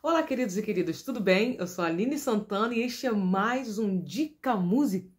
Olá, queridos e queridas, tudo bem? Eu sou a Aline Santana e este é mais um Dica Musical.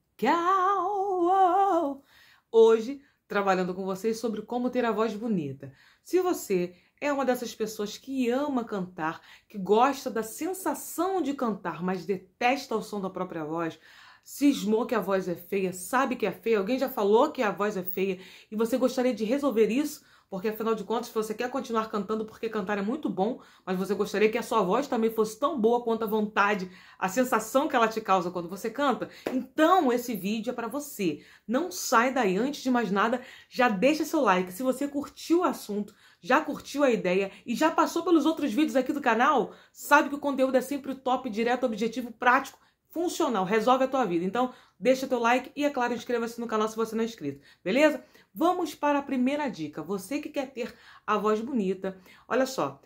Hoje, trabalhando com vocês sobre como ter a voz bonita. Se você é uma dessas pessoas que ama cantar, que gosta da sensação de cantar, mas detesta o som da própria voz, cismou que a voz é feia, sabe que é feia, alguém já falou que a voz é feia e você gostaria de resolver isso, porque afinal de contas se você quer continuar cantando porque cantar é muito bom, mas você gostaria que a sua voz também fosse tão boa quanto a vontade, a sensação que ela te causa quando você canta. Então esse vídeo é para você. Não sai daí antes de mais nada, já deixa seu like se você curtiu o assunto, já curtiu a ideia e já passou pelos outros vídeos aqui do canal, sabe que o conteúdo é sempre top, direto, objetivo, prático funcional, resolve a tua vida. Então, deixa teu like e, é claro, inscreva-se no canal se você não é inscrito, beleza? Vamos para a primeira dica. Você que quer ter a voz bonita, olha só,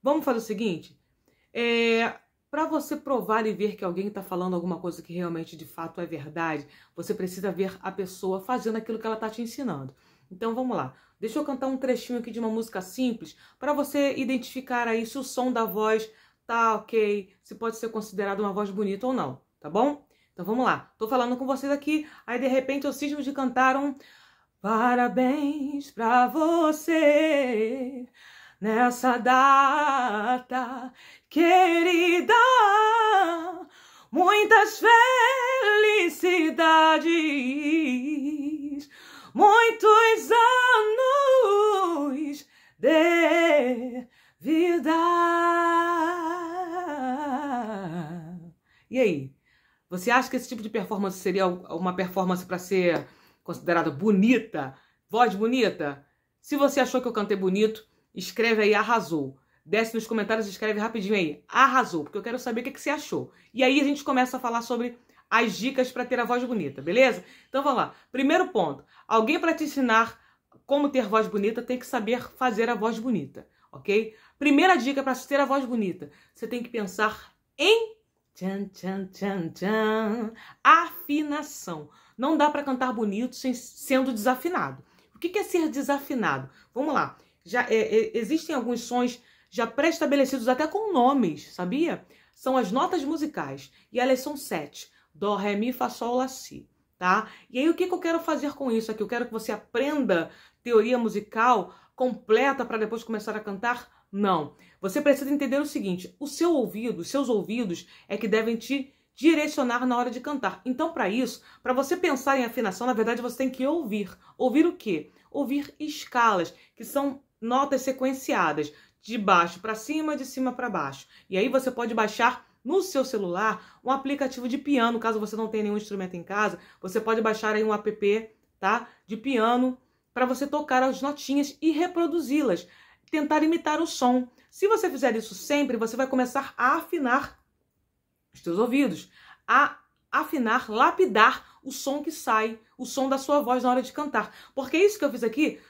vamos fazer o seguinte, é, para você provar e ver que alguém está falando alguma coisa que realmente de fato é verdade, você precisa ver a pessoa fazendo aquilo que ela está te ensinando. Então vamos lá. Deixa eu cantar um trechinho aqui de uma música simples para você identificar aí se o som da voz tá ok, se pode ser considerado uma voz bonita ou não, tá bom? Então vamos lá, tô falando com vocês aqui, aí de repente eu cismo de cantar um Parabéns pra você nessa data querida. Muitas felicidades, muitos anos de vida. E aí? Você acha que esse tipo de performance seria uma performance para ser considerada bonita? Voz bonita? Se você achou que eu cantei bonito, escreve aí arrasou. Desce nos comentários e escreve rapidinho aí. Arrasou, porque eu quero saber o que, é que você achou. E aí a gente começa a falar sobre as dicas para ter a voz bonita, beleza? Então vamos lá. Primeiro ponto: alguém para te ensinar como ter voz bonita tem que saber fazer a voz bonita, ok? Primeira dica para ter a voz bonita: você tem que pensar em Tchan, tchan, tchan, tchan. Afinação. Não dá para cantar bonito sem, sendo desafinado. O que, é ser desafinado? Vamos lá. Já é, é, existem alguns sons já pré-estabelecidos até com nomes, sabia? São as notas musicais e elas são sete: dó, ré, mi, fá, sol, lá, si. Tá? E aí o que, que eu quero fazer com isso aqui? Eu quero que você aprenda teoria musical completa para depois começar a cantar não. Você precisa entender o seguinte: o seu ouvido, os seus ouvidos é que devem te direcionar na hora de cantar. Então, para isso, para você pensar em afinação, na verdade você tem que ouvir. Ouvir o quê? Ouvir escalas, que são notas sequenciadas, de baixo para cima, de cima para baixo. E aí você pode baixar no seu celular um aplicativo de piano, caso você não tenha nenhum instrumento em casa, você pode baixar aí um app, tá? De piano para você tocar as notinhas e reproduzi-las tentar imitar o som. Se você fizer isso sempre, você vai começar a afinar os seus ouvidos, a afinar, lapidar o som que sai, o som da sua voz na hora de cantar. Porque isso que eu fiz aqui,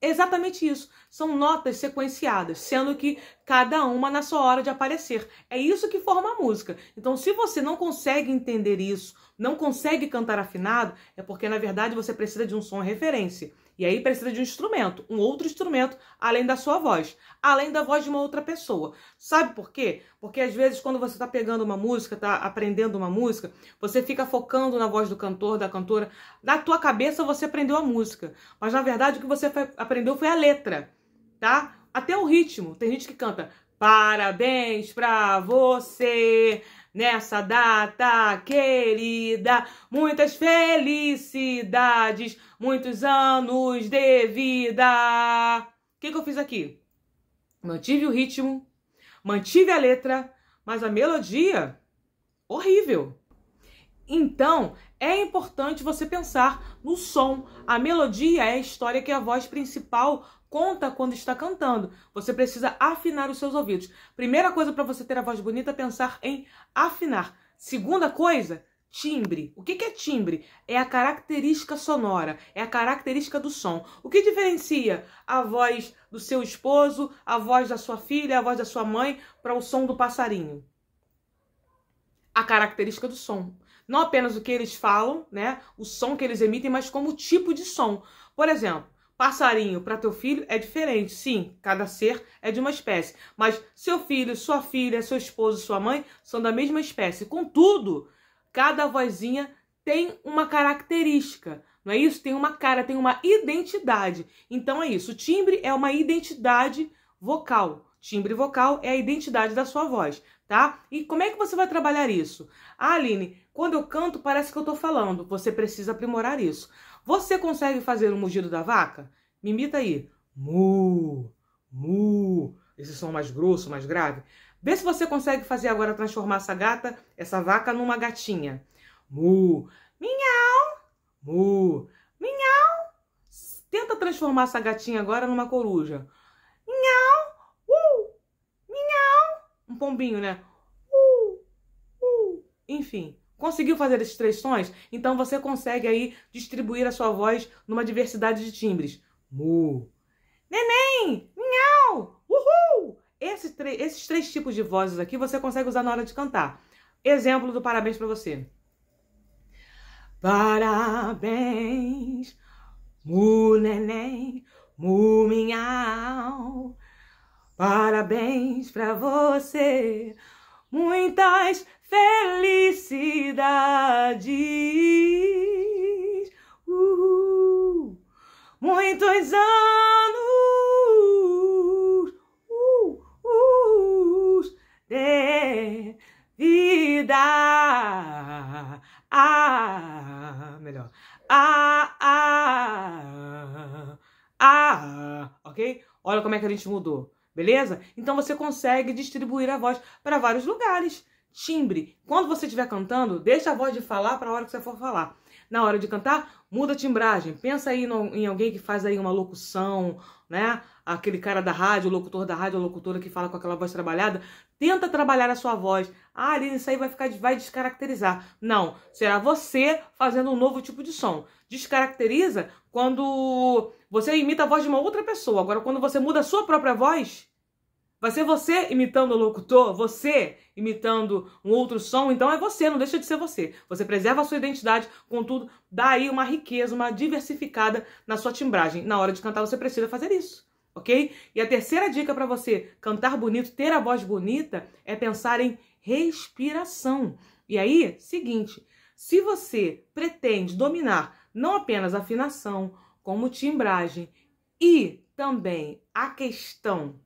exatamente isso. São notas sequenciadas, sendo que cada uma na sua hora de aparecer. É isso que forma a música. Então, se você não consegue entender isso, não consegue cantar afinado, é porque na verdade você precisa de um som referência. E aí precisa de um instrumento, um outro instrumento além da sua voz, além da voz de uma outra pessoa. Sabe por quê? Porque às vezes quando você está pegando uma música, está aprendendo uma música, você fica focando na voz do cantor, da cantora. Na tua cabeça você aprendeu a música, mas na verdade o que você aprendeu foi a letra, tá? Até o ritmo. Tem gente que canta Parabéns pra você nessa data querida. Muitas felicidades, muitos anos de vida. O que, que eu fiz aqui? Mantive o ritmo, mantive a letra, mas a melodia horrível. Então, é importante você pensar no som. A melodia é a história que é a voz principal conta quando está cantando. Você precisa afinar os seus ouvidos. Primeira coisa para você ter a voz bonita é pensar em afinar. Segunda coisa, timbre. O que é timbre? É a característica sonora, é a característica do som. O que diferencia a voz do seu esposo, a voz da sua filha, a voz da sua mãe para o som do passarinho? A característica do som não apenas o que eles falam, né, o som que eles emitem, mas como tipo de som. Por exemplo, passarinho para teu filho é diferente. Sim, cada ser é de uma espécie. Mas seu filho, sua filha, seu esposo, sua mãe são da mesma espécie. Contudo, cada vozinha tem uma característica. Não é isso? Tem uma cara, tem uma identidade. Então é isso. O timbre é uma identidade vocal. Timbre vocal é a identidade da sua voz, tá? E como é que você vai trabalhar isso? Ah, Aline, quando eu canto, parece que eu estou falando. Você precisa aprimorar isso. Você consegue fazer o mugido da vaca? Me imita aí. Mu, mu. Esse som mais grosso, mais grave. Vê se você consegue fazer agora transformar essa gata, essa vaca, numa gatinha. Mu, minhau, mu, minhau. Tenta transformar essa gatinha agora numa coruja. Minhau, u, minhau. Um pombinho, né? U, u. Enfim. Conseguiu fazer esses três sons? Então você consegue aí distribuir a sua voz numa diversidade de timbres. Mu, neném, Minhau! uhul. Esse esses três tipos de vozes aqui você consegue usar na hora de cantar. Exemplo do parabéns para você. Parabéns, mu neném, mu minhau. Parabéns para você muitas felicidades, uh, muitos anos uh, uh, de vida. Ah, melhor. Ah, ah, ah, ah. ok? Olha como é que a gente mudou beleza? Então você consegue distribuir a voz para vários lugares. Timbre. Quando você estiver cantando, deixa a voz de falar para a hora que você for falar. Na hora de cantar, muda a timbragem. Pensa aí no, em alguém que faz aí uma locução, né? Aquele cara da rádio, locutor da rádio, locutora que fala com aquela voz trabalhada. Tenta trabalhar a sua voz. Ah, Aline, isso aí vai ficar vai descaracterizar. Não, será você fazendo um novo tipo de som. Descaracteriza quando você imita a voz de uma outra pessoa. Agora, quando você muda a sua própria voz, vai ser você imitando o locutor, você imitando um outro som. Então é você, não deixa de ser você. Você preserva a sua identidade, contudo, dá aí uma riqueza, uma diversificada na sua timbragem. Na hora de cantar, você precisa fazer isso ok? E a terceira dica para você cantar bonito, ter a voz bonita, é pensar em respiração. E aí, seguinte, se você pretende dominar não apenas afinação, como timbragem e também a questão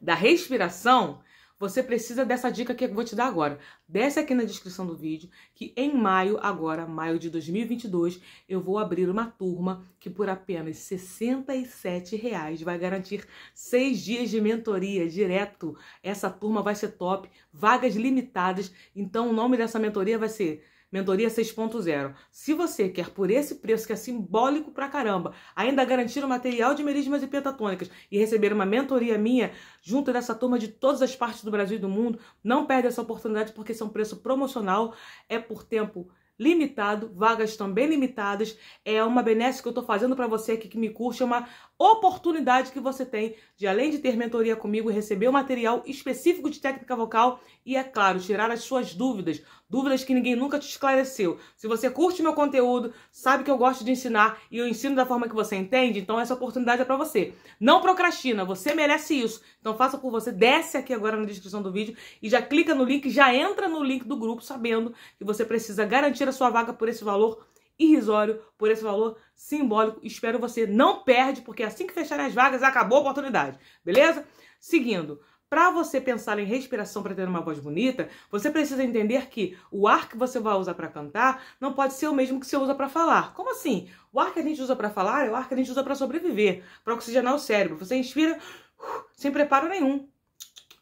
da respiração, você precisa dessa dica que eu vou te dar agora. Desce aqui na descrição do vídeo que em maio, agora, maio de 2022, eu vou abrir uma turma que por apenas R$ 67,00 vai garantir seis dias de mentoria direto. Essa turma vai ser top, vagas limitadas. Então o nome dessa mentoria vai ser Mentoria 6.0. Se você quer, por esse preço que é simbólico pra caramba, ainda garantir o material de merismas e pentatônicas e receber uma mentoria minha junto dessa turma de todas as partes do Brasil e do mundo, não perde essa oportunidade porque esse é um preço promocional, é por tempo limitado, vagas também limitadas. É uma benesse que eu estou fazendo para você aqui que me curte, é uma oportunidade que você tem de, além de ter mentoria comigo, receber o um material específico de técnica vocal e, é claro, tirar as suas dúvidas dúvidas que ninguém nunca te esclareceu. Se você curte meu conteúdo, sabe que eu gosto de ensinar e eu ensino da forma que você entende, então essa oportunidade é para você. Não procrastina, você merece isso. Então faça por você, desce aqui agora na descrição do vídeo e já clica no link, já entra no link do grupo sabendo que você precisa garantir a sua vaga por esse valor irrisório, por esse valor simbólico. Espero você não perde, porque assim que fecharem as vagas acabou a oportunidade, beleza? Seguindo, para você pensar em respiração para ter uma voz bonita, você precisa entender que o ar que você vai usar para cantar não pode ser o mesmo que você usa para falar. Como assim? O ar que a gente usa para falar é o ar que a gente usa para sobreviver, para oxigenar o cérebro. Você inspira uh, sem preparo nenhum.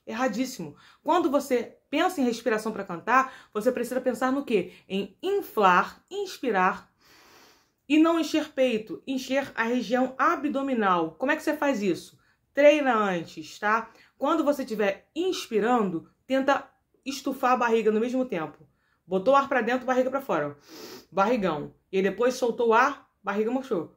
Erradíssimo. Quando você pensa em respiração para cantar, você precisa pensar no quê? Em inflar, inspirar e não encher peito, encher a região abdominal. Como é que você faz isso? Treina antes, tá? Quando você estiver inspirando, tenta estufar a barriga no mesmo tempo. Botou o ar para dentro, barriga para fora. Barrigão. E depois soltou o ar, barriga murchou.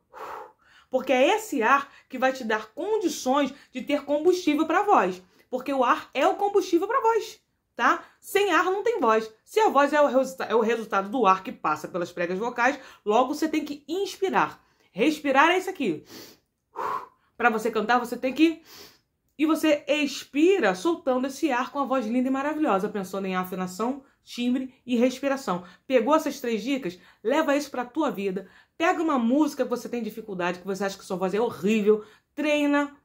Porque é esse ar que vai te dar condições de ter combustível para a voz. Porque o ar é o combustível para a voz, tá? Sem ar não tem voz. Se a voz é o, é o resultado do ar que passa pelas pregas vocais, logo você tem que inspirar. Respirar é isso aqui. Para você cantar, você tem que e você expira soltando esse ar com a voz linda e maravilhosa, pensando em afinação, timbre e respiração. Pegou essas três dicas? Leva isso para a tua vida. Pega uma música que você tem dificuldade, que você acha que sua voz é horrível, treina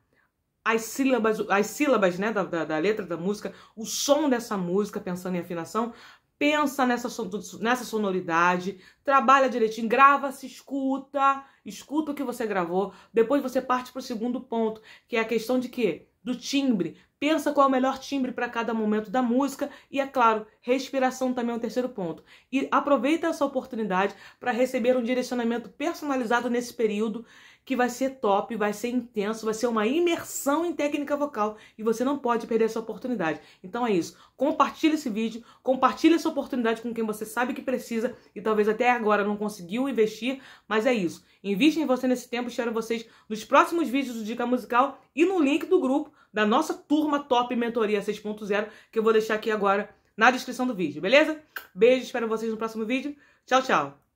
as sílabas, as sílabas né, da, da, da letra da música, o som dessa música, pensando em afinação, pensa nessa, nessa sonoridade, trabalha direitinho, grava, se escuta, escuta o que você gravou. Depois você parte para o segundo ponto, que é a questão de que do timbre. Pensa qual é o melhor timbre para cada momento da música e, é claro, respiração também é um terceiro ponto. E aproveita essa oportunidade para receber um direcionamento personalizado nesse período que vai ser top, vai ser intenso, vai ser uma imersão em técnica vocal e você não pode perder essa oportunidade. Então é isso. Compartilhe esse vídeo, compartilhe essa oportunidade com quem você sabe que precisa e talvez até agora não conseguiu investir, mas é isso. Invista em você nesse tempo, espero vocês nos próximos vídeos do Dica Musical e no link do grupo da nossa turma Top Mentoria 6.0 que eu vou deixar aqui agora na descrição do vídeo, beleza? Beijo, espero vocês no próximo vídeo. Tchau, tchau!